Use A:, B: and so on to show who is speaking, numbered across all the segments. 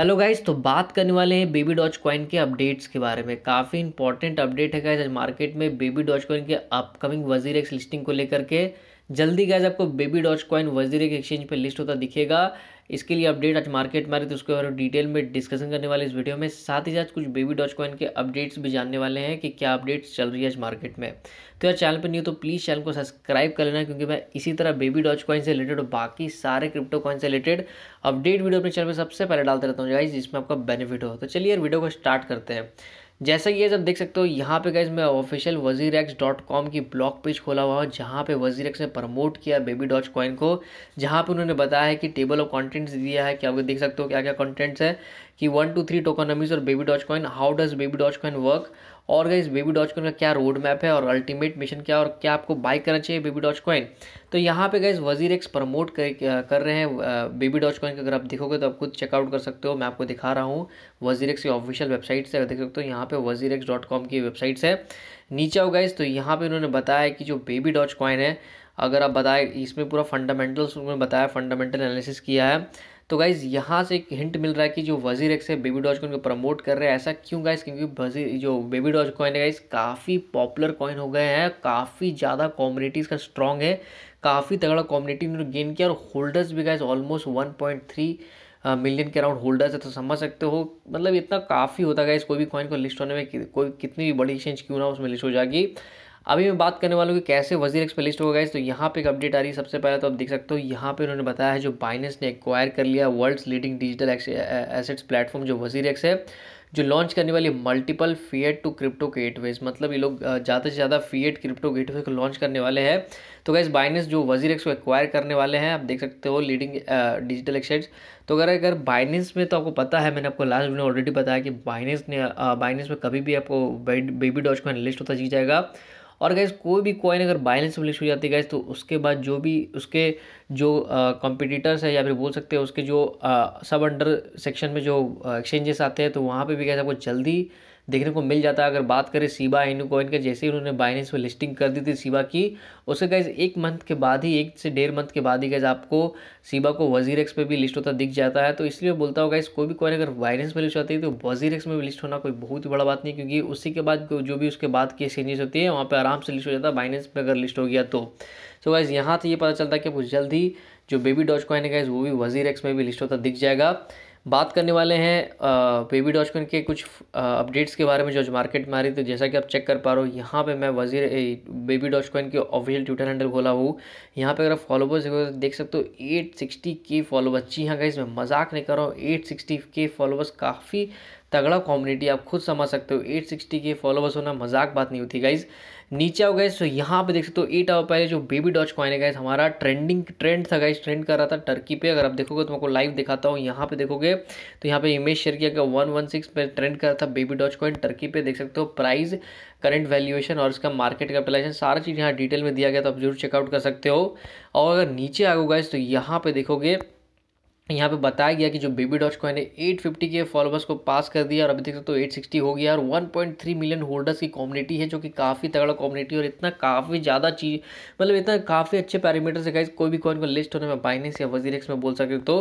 A: hello guys तो बात करने वाले हैं बेबी डॉच कॉइन के अपडेट्स के बारे में काफ़ी इंपॉर्टेंट अपडेट है गाइस आज मार्केट में बेबी डॉच कॉइन के अपकमिंग वजीर एक्स लिस्टिंग को लेकर के जल्दी गैस आपको बेबी डॉच कॉइन के एक्सचेंज पर लिस्ट होता दिखेगा इसके लिए अपडेट आज मार्केट में आ रही तो उसके बारे में डिटेल में डिस्कशन करने वाले इस वीडियो में साथ ही साथ कुछ बेबी डॉच कॉइन के अपडेट्स भी जानने वाले हैं कि क्या अपडेट्स चल रही है आज मार्केट में तो यार चैनल पर नहीं हो तो प्लीज़ चैनल को सब्सक्राइब कर लेना क्योंकि मैं इसी तरह बेबी डॉच कॉइन से रिलेटेड और बाकी सारे क्रिप्टो कॉइन से रिलेटेड अपडेट वीडियो अपने चैनल पर सबसे पहले डालते रहता हूँ जिसमें आपका बेनिफिट हो तो चलिए यार वीडियो को स्टार्ट करते हैं जैसा कि जब देख सकते हो यहाँ पे गैस मैं official WazirX dot com की ब्लॉग पेज खोला हुआ हूँ जहाँ पे वजीर एक्स ने प्रमोट किया बेबी डॉच कॉइन को जहाँ पे उन्होंने बताया है कि टेबल ऑफ कंटेंट्स दिया है कि आप देख सकते हो क्या क्या कंटेंट्स है कि वन टू थ्री टोकोनमीज और Baby Doge Coin how does Baby Doge Coin work और गाइज बेबी डॉच कॉइन का क्या रोड मैप है और अल्टीमेट मिशन क्या और क्या आपको बाई करना चाहिए बेबी डॉच कॉइन तो यहाँ पे गाइज वजीर एक्स प्रमोट कर, कर रहे हैं बेबी डॉच कॉइन का अगर आप देखोगे तो आप खुद चेकआउट कर सकते हो मैं आपको दिखा रहा हूँ वजीर एक्स की ऑफिशियल वेबसाइट से अगर देख सकते हो यहाँ पे वजीर एक्स डॉट कॉम की वेबसाइट्स है नीचे हो गाइज तो यहाँ पर उन्होंने बताया कि जो बेबी डॉच कॉइन है अगर आप बताए इसमें पूरा फंडामेंटल्स उन्होंने बताया फंडामेंटल एनालिसिस किया है तो गाइज़ यहाँ से एक हिंट मिल रहा है कि जो वजीर एक्स है बेबी डॉज कॉइन को प्रमोट कर रहे हैं ऐसा क्यों गाइज़ क्योंकि वजीर जो बेबी डॉज कॉइन है गाइज़ काफ़ी पॉपुलर कॉइन हो गए हैं काफ़ी ज़्यादा कॉम्युनिटीज़ का स्ट्रॉन्ग है काफ़ी तगड़ा कॉम्युनिटी ने गेन किया और होल्डर्स भी guys almost one point three million के अराउंड होल्डर्स है तो समझ सकते हो मतलब इतना काफ़ी होता है गाइज कोई भी कॉइन को लिस्ट होने में कोई कितनी भी बड़ी एक्सचेंज क्यों ना उसमें लिस्ट हो जाएगी अभी मैं बात करने वाला हूँ कि कैसे वजीर एक्स पे लिस्ट होगा तो यहाँ पे एक अपडेट आ रही है सबसे पहले तो आप देख सकते हो यहाँ पे उन्होंने बताया है जो बाइनेंस ने एक्वायर कर लिया world's leading digital assets platform जो वजीर एक्स है जो लॉन्च करने वाली multiple fiat to crypto gateways मतलब ये लोग ज़्यादा से ज़्यादा फीएट क्रिप्टो गेटवे को लॉन्च करने वाले हैं तो गैस बाइनेंस जो वजीर एक्स को एक्वायर करने वाले हैं आप देख सकते हो लीडिंग डिजिटल एक्सचेंज तो अगर अगर बाइनेंस में तो आपको पता है मैंने आपको लास्ट वीडियो ऑलरेडी बताया कि बाइनेंस ने बाइनेंस में कभी भी आपको बेबी डॉच को एनालिस्ट होता जी जाएगा और गैस कोई भी कॉइन अगर बाइलेंस में लिस्ट हो जाती है गैस तो उसके बाद जो भी उसके जो कंपटीटर्स है या फिर बोल सकते हैं उसके जो सब अंडर सेक्शन में जो एक्सचेंजेस आते हैं तो वहाँ पर भी गैस आपको जल्दी देखने को मिल जाता है अगर बात करें सीबा इनू कॉइन के जैसे ही उन्होंने बाइनेंस में लिस्टिंग कर दी थी सीबा की उसे गैस एक मंथ के बाद ही एक से डेढ़ मंथ के बाद ही गैस आपको सीबा को वजीर एक्स पर भी लिस्ट होता दिख जाता है तो इसलिए बोलता हूँ गैस कोई भी कॉइन अगर बाइनेंस में लिस्ट होती है तो वजीर एक्स में भी लिस्ट होना कोई बहुत ही बड़ा बात नहीं क्योंकि उसी के बाद जो भी उसके बाद की एक्सचेंजेस होती है वहाँ पर आराम से लिस्ट हो जाता है बाइनेंस में अगर लिस्ट हो गया तो सो गाइज यहाँ से ये पता चलता है कि आपको जल्द ही जो बेबी डॉज कॉइन है गाइज वो भी वजीर एक्स में भी लिस्ट होता दिख जाएगा बात करने वाले हैं बेबी डॉच के कुछ अपडेट्स के बारे में जो आज मार्केट में आ रही तो जैसा कि आप चेक कर पा रहे हो यहाँ पे मैं वजीर बेबी डॉच कॉइन के ऑफिशियल ट्विटर हैंडल खोला हूँ यहाँ पे अगर आप फॉलोवर्स देख सकते हो एट सिक्सटी के फॉलोवर्स जी हाँ गाइज मैं मजाक नहीं कर रहा हूँ एट सिक्सटी के फॉलोवर्स काफ़ी तगड़ा कम्युनिटी आप खुद समझ सकते हो एट सिक्सटी के फॉलोवर्स होना मजाक बात नहीं होती गाइज़ नीचे आओ गए तो यहाँ पे देख सकते हो एट आवर पहले जो बेबी डॉच कॉइन है गए हमारा ट्रेंडिंग ट्रेंड था गैस ट्रेंड कर रहा था टर्की पे अगर आप देखोगे तो आपको लाइव दिखाता हूँ यहाँ पे देखोगे तो यहाँ पे इमेज शेयर किया गया वन वन सिक्स पे ट्रेंड कर रहा था बेबी डॉच कॉइन टर्की पे देख सकते हो प्राइस करंट वैल्यूएशन और इसका मार्केट कैपिटलाइजेशन सारा चीज़ यहाँ डिटेल में दिया गया तो आप जरूर चेकआउट कर सकते हो और अगर नीचे आओ गए तो यहाँ पर देखोगे यहाँ पे बताया गया कि जो बेबी डॉच कॉइन है फिफ्टी के फॉलोअर्स को पास कर दिया और अभी देख सकते हो तो 860 हो गया और 1.3 मिलियन होल्डर्स की कम्युनिटी है जो कि काफ़ी तगड़ा कम्युनिटी और इतना काफ़ी ज़्यादा चीज मतलब इतना काफ़ी अच्छे पैरामीटर्स है गाइस कोई भी कॉइन को लिस्ट होने में बाइनेंस या एक्स में बोल सके तो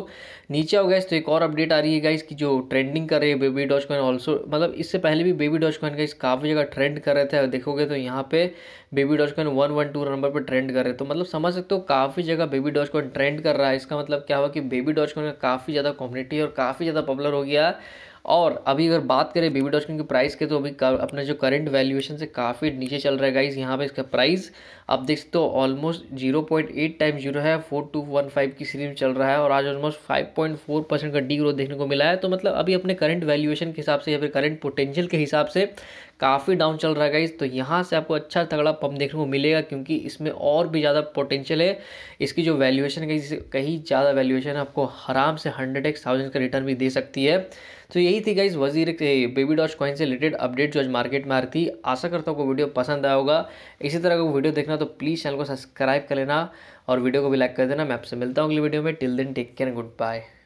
A: नीचे हो गया तो एक और अपडेट आ रही है गाइज की जो ट्रेंडिंग कर रही है बेबी डॉच कॉइन ऑल्सो मतलब इससे पहले भी बेबी डॉच कॉइन गाइज काफ़ी जगह ट्रेंड कर रहे थे देखोगे तो यहाँ पे Baby Doge Coin one one two number पर ट्रेंड कर रहे तो मतलब समझ सकते हो काफ़ी जगह बेबी डॉच कॉइन ट्रेंड कर रहा है इसका मतलब क्या हुआ कि बेबी डॉच में काफ़ी ज़्यादा कॉम्युनिटी और काफ़ी ज़्यादा पॉपुलर हो गया और अभी अगर बात करें बेबी डॉज की प्राइस के तो अभी अपने जो करंट वैल्यूएशन से काफ़ी नीचे चल रहा है गाइज यहाँ पे इसका प्राइस आप देख सकते हो almost zero point eight time zero है फोर टू वन फाइव की सीरीज में चल रहा है और आज almost five point four percent का डी ग्रोथ देखने को मिला है तो मतलब अभी अपने करंट वैल्यूएशन के हिसाब से या फिर करंट पोटेंशियल के हिसाब से काफ़ी डाउन चल रहा है गाइज तो यहाँ से आपको अच्छा तगड़ा पंप देखने को मिलेगा क्योंकि इसमें और भी ज़्यादा पोटेंशियल है इसकी जो वैल्यूएशन है कहीं ज़्यादा वैल्यूएशन आपको आराम से हंड्रेड एक्स थाउजेंड का रिटर्न भी दे सकती है तो यही थी guys Wazir Baby Doge Coin से रिलेटेड अपडेट जो आज मार्केट में आ रही थी आशा करता हूँ वीडियो पसंद आया होगा इसी तरह का वीडियो देखना तो प्लीज़ चैनल को सब्सक्राइब कर लेना और वीडियो को भी लाइक कर देना मैं आपसे मिलता हूँ अगली वीडियो में टिल दिन टेक केयर गुड बाय